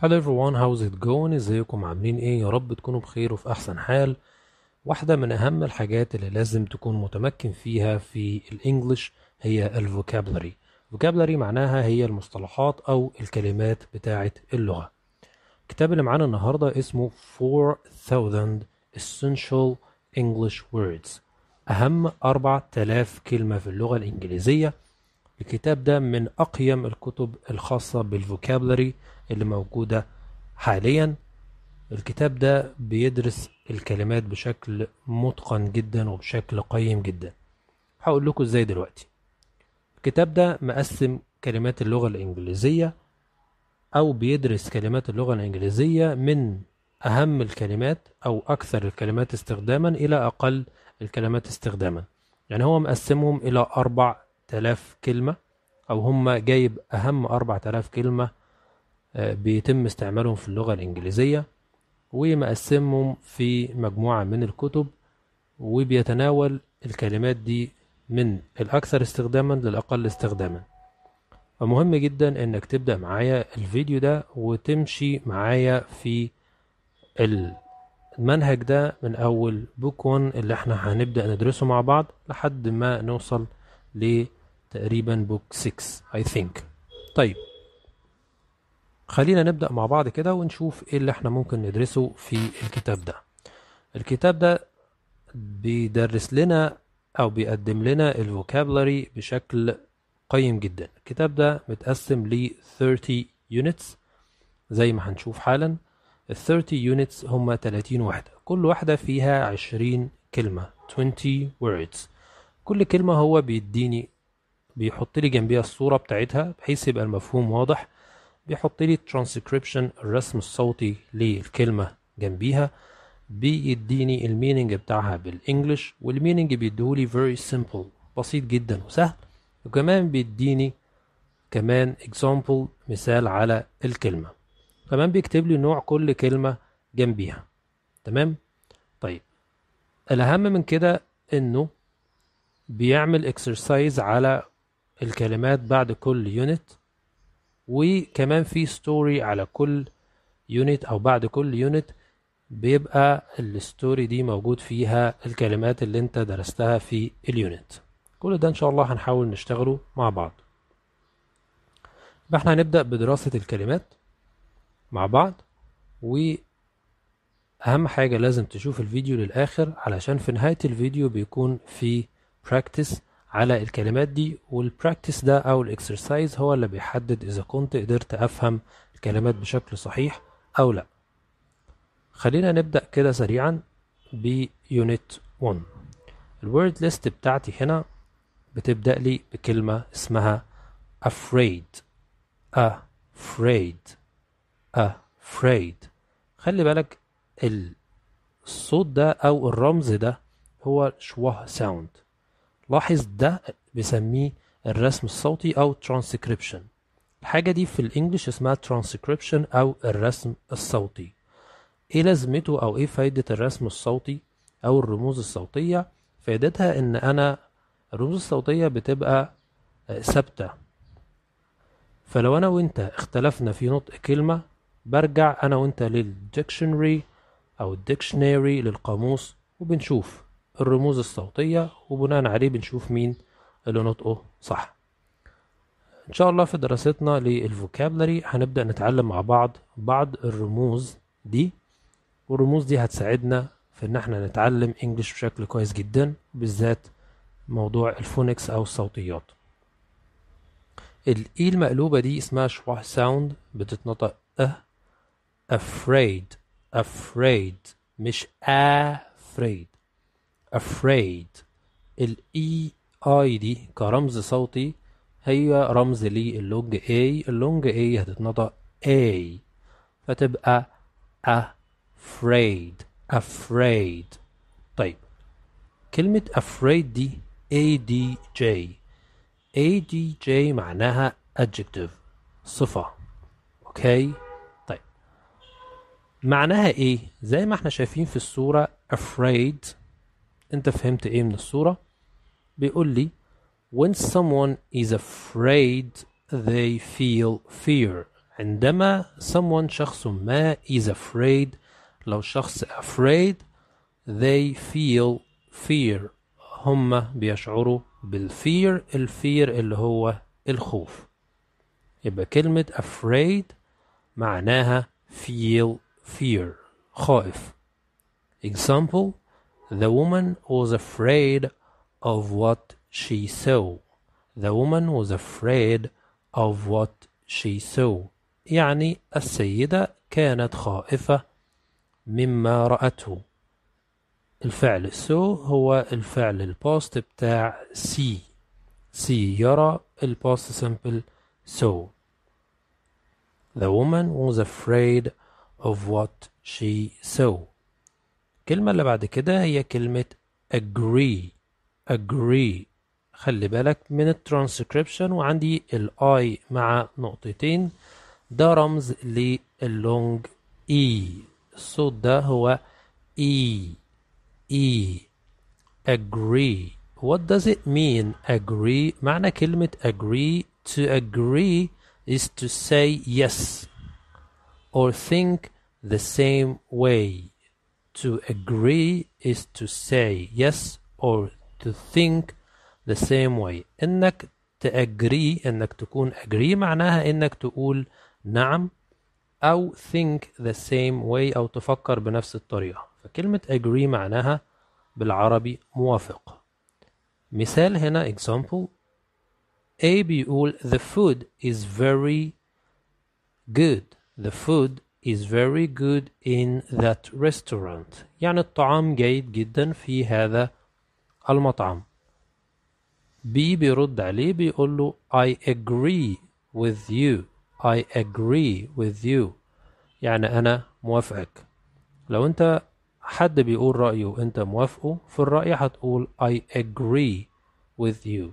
هلا everyone هاوز ات جوين ازيكم عاملين ايه يا رب تكونوا بخير وفي احسن حال واحدة من اهم الحاجات اللي لازم تكون متمكن فيها في الانجليش هي الفوكابلري فوكابلري معناها هي المصطلحات او الكلمات بتاعة اللغة الكتاب اللي معانا النهاردة اسمه 4000 essential English words اهم 4000 كلمة في اللغة الانجليزية الكتاب ده من اقيم الكتب الخاصة بالفوكابلري اللي موجودة حاليا الكتاب ده بيدرس الكلمات بشكل متقن جدا وبشكل قيم جدا هقول لكم ازاي دلوقتي الكتاب ده مقسم كلمات اللغة الإنجليزية أو بيدرس كلمات اللغة الإنجليزية من أهم الكلمات أو أكثر الكلمات استخداما إلى أقل الكلمات استخداما يعني هو مقسمهم إلى أربع تلاف كلمة أو هم جايب أهم أربع تلاف كلمة آه، بيتم استعمالهم في اللغة الإنجليزية ومقسمهم في مجموعة من الكتب وبيتناول الكلمات دي من الأكثر استخداما للأقل استخداما فمهم جدا إنك تبدأ معايا الفيديو ده وتمشي معايا في المنهج ده من أول بوك 1 اللي احنا هنبدأ ندرسه مع بعض لحد ما نوصل لتقريبا بوك 6 I think طيب خلينا نبدأ مع بعض كده ونشوف ايه اللي احنا ممكن ندرسه في الكتاب ده الكتاب ده بيدرس لنا او بيقدم لنا الفوكابلري بشكل قيم جدا الكتاب ده متقسم ل 30 يونتس زي ما هنشوف حالا ال 30 يونتس هم 30 وحدة كل واحدة فيها 20 كلمة 20 words كل كلمة هو بيديني بيحط لي جنبيها الصورة بتاعتها بحيث يبقى المفهوم واضح بيحط لي ترانسكريبشن الرسم الصوتي للكلمه جنبيها بيديني الميننج بتاعها بالانجلش والميننج بيديهولي فيري سيمبل بسيط جدا وسهل وكمان بيديني كمان اكزامبل مثال على الكلمة كمان بيكتب لي نوع كل كلمة جنبيها تمام طيب الأهم من كده إنه بيعمل اكسرسايز على الكلمات بعد كل يونت وكمان في ستوري على كل يونت او بعد كل يونت بيبقى الستوري دي موجود فيها الكلمات اللي انت درستها في اليونت كل ده ان شاء الله هنحاول نشتغله مع بعض احنا هنبدأ بدراسة الكلمات مع بعض وأهم حاجة لازم تشوف الفيديو للآخر علشان في نهاية الفيديو بيكون في براكتس على الكلمات دي والبراكتس ده او الاكسرسايز هو اللي بيحدد اذا كنت قدرت افهم الكلمات بشكل صحيح او لا خلينا نبدا كده سريعا بيونت 1 الورد ليست بتاعتي هنا بتبدا لي بكلمه اسمها afraid afraid afraid خلي بالك الصوت ده او الرمز ده هو شوه ساوند لاحظ ده بسميه الرسم الصوتي أو ترانسكريبشن الحاجة دي في الإنجليش اسمها ترانسكريبشن أو الرسم الصوتي إيه لازمته أو إيه فايدة الرسم الصوتي أو الرموز الصوتية فايدتها إن أنا الرموز الصوتية بتبقى آه، ثابتة فلو أنا وأنت اختلفنا في نطق كلمة برجع أنا وأنت للديكشنري أو الديكشنري للقاموس وبنشوف الرموز الصوتية وبناء عليه بنشوف مين اللي نطقه صح ان شاء الله في دراستنا للفوكابلري هنبدأ نتعلم مع بعض بعض الرموز دي والرموز دي هتساعدنا في ان احنا نتعلم انجلش بشكل كويس جدا بالذات موضوع الفونكس او الصوتيات الاي المقلوبة دي اسمها شواح ساوند بتتنطق اه afraid afraid مش afraid afraid الاي اي e دي كرمز صوتي هي رمز اللونج اي اللونج اي هتتنطق اي فتبقى afraid afraid طيب كلمة afraid دي adj adj معناها adjective صفة اوكي طيب معناها ايه زي ما احنا شايفين في الصورة afraid انت فهمت ايه من الصوره بيقول لي when someone is afraid they feel fear عندما someone شخص ما is afraid لو شخص afraid they feel fear هم بيشعروا بالفير الفير اللي هو الخوف يبقى كلمة afraid معناها feel fear خائف example The woman was afraid of what she saw. The woman was afraid of what she saw. يعني السيدة كانت خائفة مما رأته. الفعل سو هو الفعل الباست بتاع سي. سي يرى الباست simple so. The woman was afraid of what she saw. الكلمة اللي بعد كده هي كلمة agree agree خلي بالك من الترانسكريبشن وعندي الاي مع نقطتين ده رمز للونج اي الصوت ده هو اي e. اي e. agree what does it mean agree معنى كلمة agree to agree is to say yes or think the same way To agree is to say yes or to think the same way انك تagree انك تكون agree معناها انك تقول نعم او think the same way او تفكر بنفس الطريقة فكلمة agree معناها بالعربي موافق مثال هنا example A بيقول the food is very good the food is very good in that restaurant يعني الطعام جيد جدا في هذا المطعم بي بيرد عليه بيقول له I agree with you I agree with you يعني أنا موافقك لو أنت حد بيقول رأيه أنت موافقه في الرأي هتقول I agree with you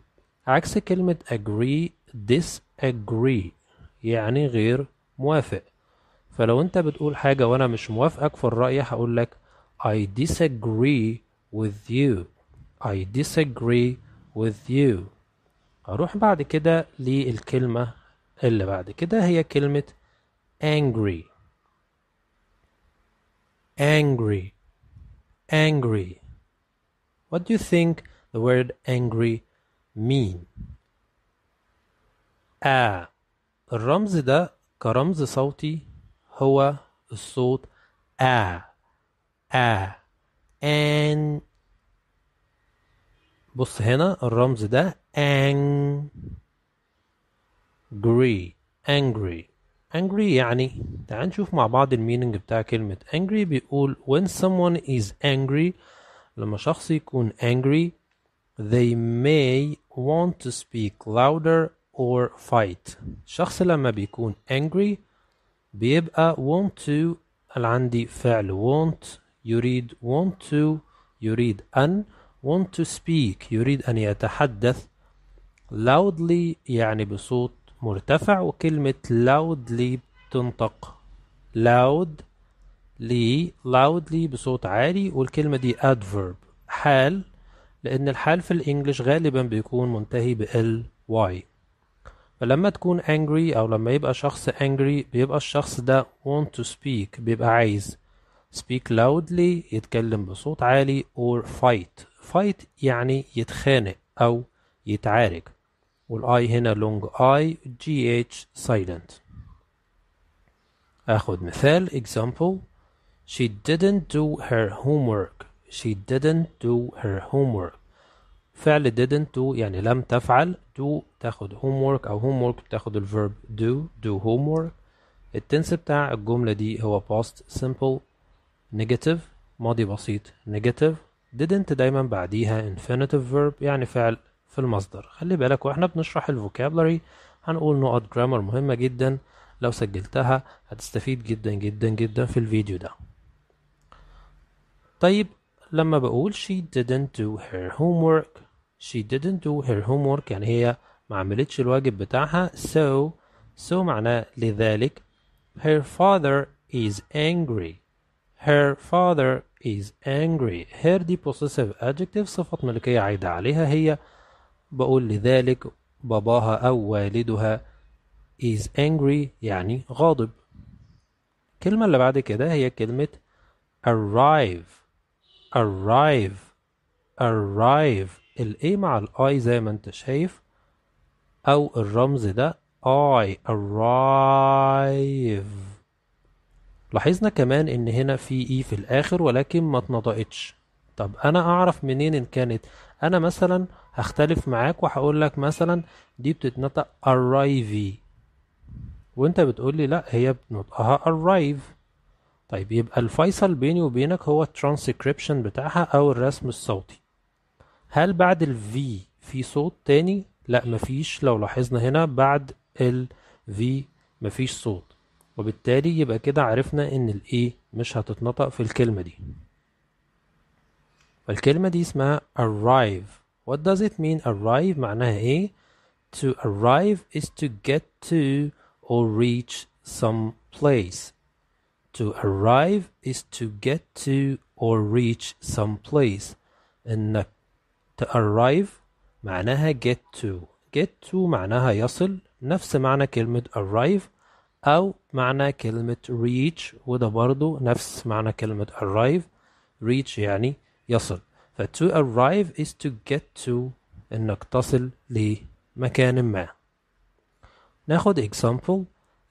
عكس كلمة agree disagree يعني غير موافق فلو انت بتقول حاجة وانا مش موافقك في الرأي هقول لك I disagree with you I disagree with you هروح بعد كده للكلمة اللي بعد كده هي كلمة angry angry angry what do you think the word angry mean آه الرمز ده كرمز صوتي هو الصوت آ آ آن بص هنا الرمز ده أن جري angry angry يعني تعال نشوف مع بعض الميننج بتاع كلمة angry بيقول when someone is angry لما شخص يكون angry they may want to speak louder or fight الشخص لما بيكون angry بيبقى want to قال عندي فعل want يريد want to يريد أن want to speak يريد أن يتحدث loudly يعني بصوت مرتفع وكلمة loudly تنطق loud لي loudly بصوت عالي والكلمة دي adverb حال لأن الحال في الإنجليش غالبا بيكون منتهي بال y فلما تكون angry أو لما يبقى شخص angry بيبقى الشخص ده want to speak بيبقى عايز speak loudly يتكلم بصوت عالي or fight fight يعني يتخانق أو يتعارك والاي هنا long I GH silent أخذ مثال example she didn't do her homework she didn't do her homework فعل didn't do يعني لم تفعل do تاخد homework أو homework تاخد الverb do do homework التنس بتاع الجملة دي هو past simple negative ماضي بسيط negative didn't دايما بعديها infinitive verb يعني فعل في المصدر خلي بالك واحنا بنشرح الفوكابلري هنقول نقط جرامر مهمة جدا لو سجلتها هتستفيد جدا جدا جدا في الفيديو ده طيب لما بقول she didn't do her homework she didn't do her homework يعني هي ما عملتش الواجب بتاعها so so معناه لذلك her father is angry her father is angry her دي possessive adjective صفة ملكية عايدة عليها هي بقول لذلك باباها أو والدها is angry يعني غاضب الكلمة اللي بعد كده هي كلمة arrive arrive arrive الاي مع الاي زي ما انت شايف او الرمز ده I arrive لاحظنا كمان ان هنا في اي e في الاخر ولكن ما اتنطقتش طب انا اعرف منين ان كانت انا مثلا هختلف معاك وهقول لك مثلا دي بتتنطق arrive وانت بتقول لي لا هي بتنطقها arrive طيب يبقى الفيصل بيني وبينك هو الترانسكريبشن بتاعها او الرسم الصوتي هل بعد ال V في صوت تاني؟ لا مفيش لو لاحظنا هنا بعد ال V مفيش صوت وبالتالي يبقى كده عرفنا ان ال A مش هتتنطق في الكلمة دي الكلمة دي اسمها arrive What does it mean arrive معناها ايه؟ To arrive is to get to or reach some place To arrive is to get to or reach some place انك to arrive معناها get to get to معناها يصل نفس معنى كلمة arrive أو معنى كلمة reach وده برضو نفس معنى كلمة arrive reach يعني يصل ف to arrive is to get to إنك تصل لمكان ما ناخد example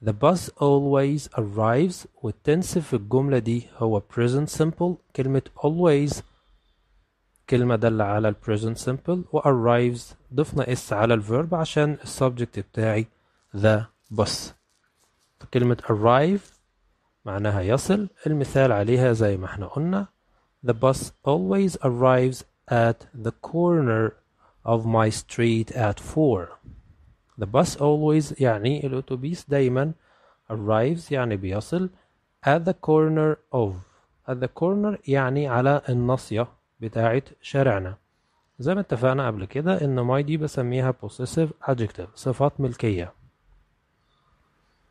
the bus always arrives والتنسف في الجملة دي هو present simple كلمة always كلمة دالة على present simple و arrives ضفنا اس على verb عشان subject بتاعي the bus كلمة arrive معناها يصل المثال عليها زي ما احنا قلنا The bus always arrives at the corner of my street at 4 The bus always يعني الأتوبيس دايما arrives يعني بيصل at the corner of at the corner يعني على الناصية بتاعت شارعنا زي ما اتفقنا قبل كده ان ماي دي بسميها possessive adjective صفات ملكية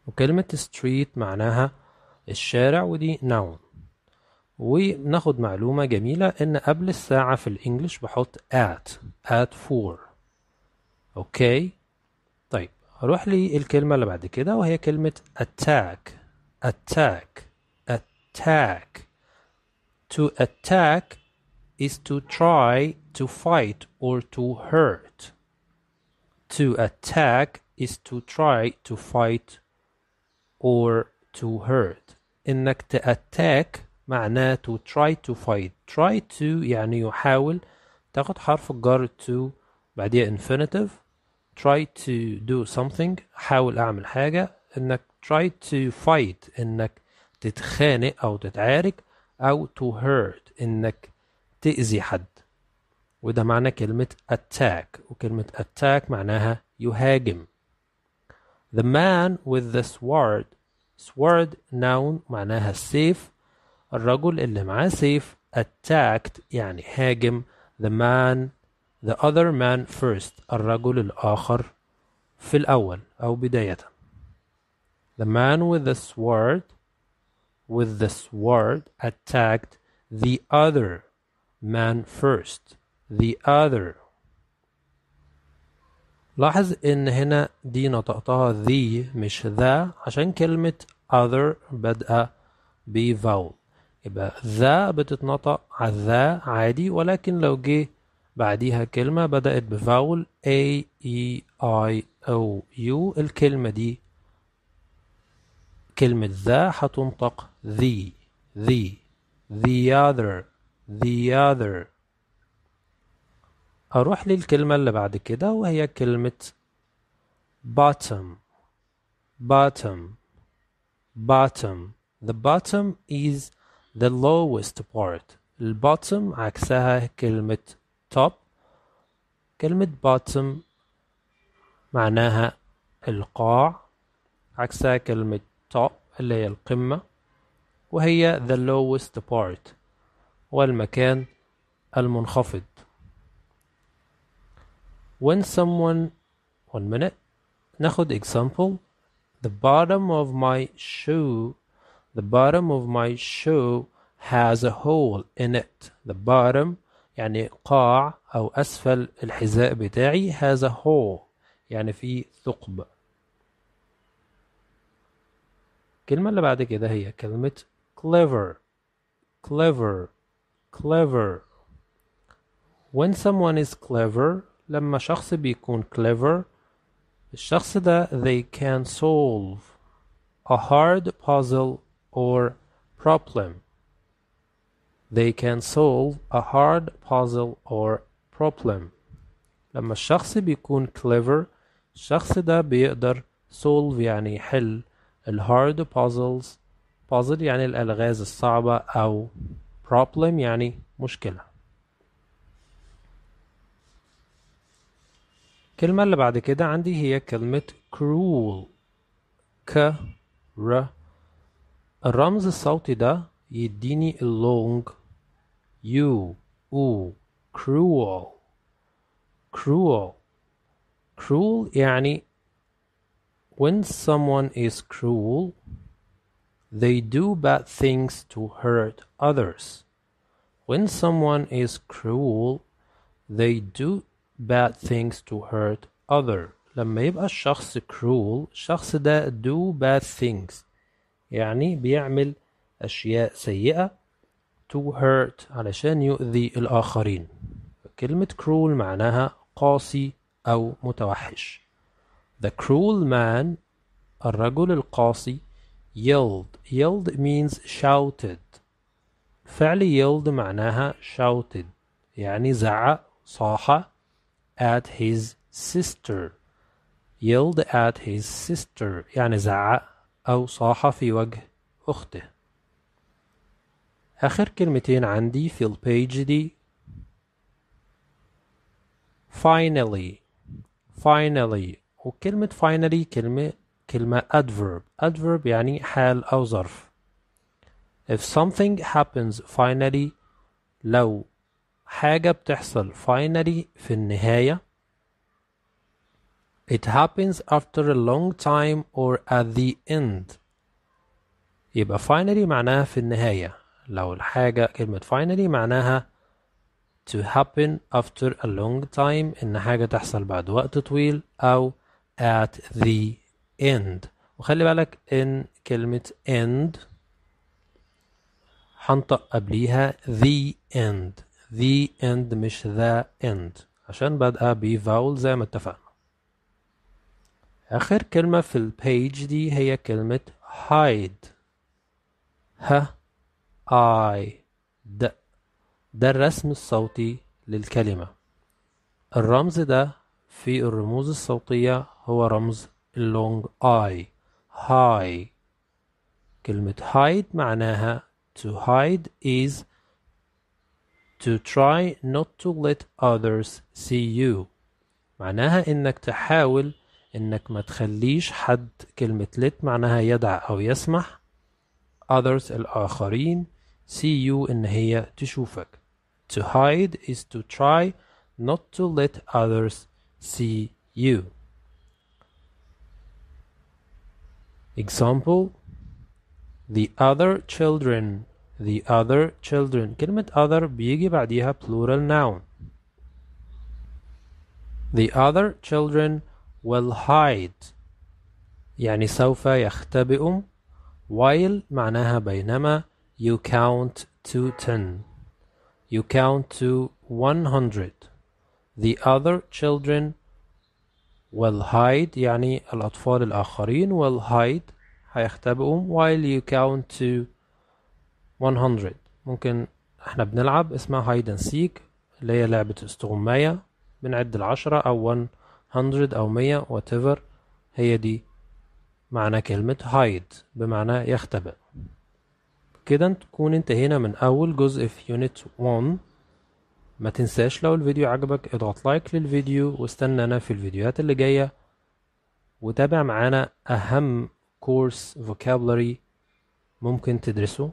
وكلمة street معناها الشارع ودي noun وناخد معلومة جميلة ان قبل الساعة في الانجليش بحط at at four اوكي طيب هروح للكلمة اللي بعد كده وهي كلمة attack attack attack to attack is to try to fight or to hurt. To attack is to try to fight or to hurt انك تأتاك معناه to try to fight try to يعني يحاول تاخد حرف الجر to بعديها infinitive try to do something حاول اعمل حاجة انك try to fight انك تتخانق او تتعارك او to hurt انك تأذي حد وده معنى كلمة attack وكلمة attack معناها يهاجم The man with the sword sword noun معناها السيف الرجل اللي معاه سيف attacked يعني هاجم the man the other man first الرجل الآخر في الأول أو بداية the man with the sword with the sword attacked the other man first the other لاحظ ان هنا دي نطقتها the مش the عشان كلمة other بادئة ب vowel يبقى the بتتنطق على the عادي ولكن لو جه بعديها كلمة بدأت بفاول A E I O U الكلمة دي كلمة the هتنطق the the the other the other أروح للكلمة اللي بعد كده وهي كلمة bottom bottom bottom the bottom is the lowest part البottom عكسها كلمة top كلمة bottom معناها القاع عكسها كلمة top اللي هي القمة وهي the lowest part والمكان المنخفض when someone one minute ناخد example the bottom of my shoe the bottom of my shoe has a hole in it the bottom يعني قاع أو أسفل الحذاء بتاعي has a hole يعني في ثقب الكلمة اللي بعد كده هي كلمة clever clever clever when someone is clever لما شخص بيكون clever الشخص ده they can solve a hard puzzle or problem they can solve a hard puzzle or problem لما الشخص بيكون clever الشخص ده بيقدر solve يعني يحل hard puzzles puzzle يعني الألغاز الصعبة أو problem يعني مشكلة الكلمة اللي بعد كده عندي هي كلمة cruel ك ر الرمز الصوتي ده يديني اللونج يو او cruel cruel cruel يعني when someone is cruel they do bad things to hurt others. When someone is cruel, they do bad things to hurt other لما يبقى الشخص cruel الشخص ده do bad things يعني بيعمل أشياء سيئة to hurt علشان يؤذي الآخرين كلمة cruel معناها قاسي أو متوحش The cruel man الرجل القاسي yelled yelled means shouted فعل يلد معناها shouted يعني زعق صاح at his sister yelled at his sister يعني زعق أو صاح في وجه أخته آخر كلمتين عندي في البيج دي finally finally وكلمة finally كلمة كلمة adverb adverb يعني حال أو ظرف If something happens finally لو حاجة بتحصل finally في النهاية It happens after a long time or at the end يبقى finally معناها في النهاية لو الحاجة كلمة finally معناها to happen after a long time إن حاجة تحصل بعد وقت طويل أو at the end وخلي بالك إن كلمة end هنطق قبليها the end the end مش the end عشان بادئة بفاول زي ما اتفقنا آخر كلمة في البيج دي هي كلمة hide ه I د ده الرسم الصوتي للكلمة الرمز ده في الرموز الصوتية هو رمز اللونج I هاي كلمة hide معناها To hide is to try not to let others see you معناها انك تحاول انك ما تخليش حد كلمة let معناها يدع او يسمح others الآخرين see you إن هي تشوفك to hide is to try not to let others see you example the other children the other children كلمة other بيجي بعديها plural noun the other children will hide يعني سوف يختبئ while معناها بينما you count to ten you count to one hundred the other children will hide يعني الأطفال الآخرين will hide هيختبئوا while you count to 100 ممكن احنا بنلعب اسمها hide and seek اللي هي لعبة استغماية بنعد العشرة أو 100 أو 100 whatever هي دي معنى كلمة hide بمعنى يختبئ كده تكون انتهينا من أول جزء في يونت 1 ما تنساش لو الفيديو عجبك اضغط لايك للفيديو واستنانا في الفيديوهات اللي جاية وتابع معانا أهم كورس فوكابلري ممكن تدرسه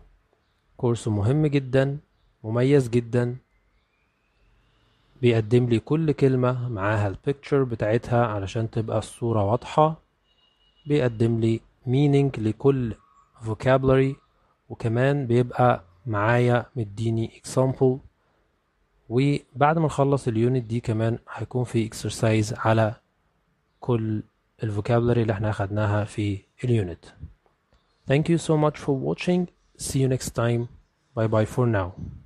كورس مهم جدا مميز جدا بيقدم لي كل كلمة معاها البيكتشر بتاعتها علشان تبقى الصورة واضحة بيقدم لي مينينج لكل فوكابلري وكمان بيبقى معايا مديني اكسامبل وبعد ما نخلص اليونت دي كمان هيكون في اكسرسايز على كل الفوكابلري اللي احنا اخدناها في اليونت Thank you so much for watching. See you next time. Bye bye for now.